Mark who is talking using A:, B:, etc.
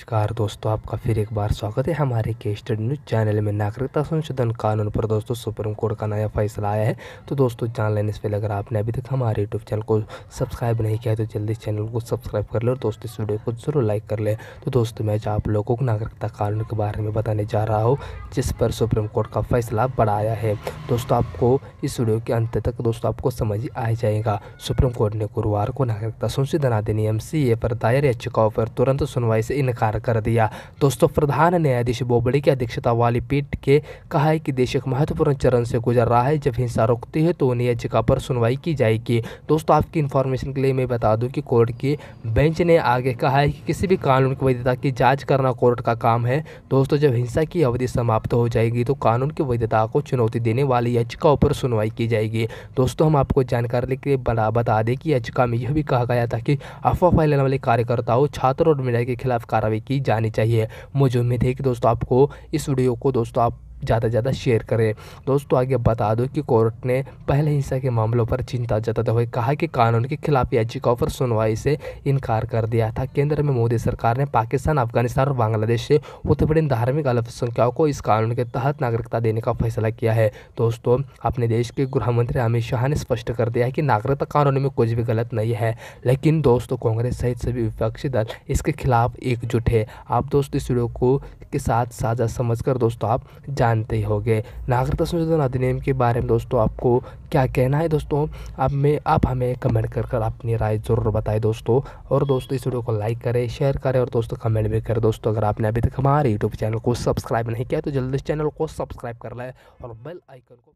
A: नमस्कार दोस्तों आपका फिर एक बार स्वागत है हमारे के स्टडी न्यूज चैनल में नागरिकता संशोधन कानून पर दोस्तों सुप्रीम कोर्ट का नया फैसला आया है तो दोस्तों जान लेने से पहले अगर आपने अभी तक हमारे यूट्यूब चैनल को सब्सक्राइब नहीं किया तो जल्दी चैनल को सब्सक्राइब कर ले और दोस्तों इस वीडियो को जरूर लाइक कर ले तो दोस्तों मैं आप लोगों को नागरिकता कानून के बारे में बताने जा रहा हूँ जिस पर सुप्रीम कोर्ट का फैसला बढ़ाया है दोस्तों आपको इस वीडियो के अंत तक दोस्तों आपको समझ आ जाएगा सुप्रीम कोर्ट ने गुरुवार को नागरिकता संशोधन अधिनियम सी पर दायर याचिकाओं पर तुरंत सुनवाई से इनकार गिरफ्तार कर दिया दोस्तों प्रधान न्यायाधीश बोबड़े की अध्यक्षता वाली पीठ के कहा है कि देश एक महत्वपूर्ण चरण से गुजर रहा है जब हिंसा रुकती है तो उन याचिका पर सुनवाई की जाएगी दोस्तों आपकी इन्फॉर्मेशन के लिए मैं बता दूँ कि कोर्ट की बेंच ने आगे कहा है कि किसी भी कानून की वैधता की जाँच करना कोर्ट का काम है दोस्तों जब हिंसा की अवधि समाप्त हो जाएगी तो कानून की वैधता को चुनौती देने वाली याचिकाओं पर सुनवाई की जाएगी दोस्तों हम आपको जानकारी के लिए बता दें कि याचिका में यह भी कहा गया था कि अफवाह फैलाने वाले कार्यकर्ताओं छात्रों और मीडिया के खिलाफ कार्रवाई की जानी चाहिए मुझे उम्मीद है कि दोस्तों आपको इस वीडियो को दोस्तों आप ज़्यादा से ज़्यादा शेयर करें दोस्तों आगे बता दो कि कोर्ट ने पहले हिंसा के मामलों पर चिंता जताते हुए कहा कि कानून के खिलाफ याचिकाओं पर सुनवाई से इनकार कर दिया था केंद्र में मोदी सरकार ने पाकिस्तान अफगानिस्तान और बांग्लादेश से उत्पीड़न धार्मिक अल्पसंख्यकों को इस कानून के तहत नागरिकता देने का फैसला किया है दोस्तों अपने देश के गृह मंत्री अमित शाह ने स्पष्ट कर दिया है कि नागरिकता कानून में कुछ भी गलत नहीं है लेकिन दोस्तों कांग्रेस सहित सभी विपक्षी दल इसके खिलाफ एकजुट है आप दोस्तों इस वीडियो को के साथ साझा समझकर दोस्तों आप जान जानते ही होंगे नागरिकता संशोधन अधिनियम के बारे में दोस्तों आपको क्या कहना है दोस्तों अब मैं आप हमें कमेंट कर कर अपनी राय ज़रूर बताएं दोस्तों और दोस्तों इस वीडियो को लाइक करें शेयर करें और दोस्तों कमेंट भी करें दोस्तों अगर आपने अभी तक हमारे यूट्यूब चैनल को सब्सक्राइब नहीं किया तो जल्दी इस चैनल को सब्सक्राइब कर लें और बेल आइकन को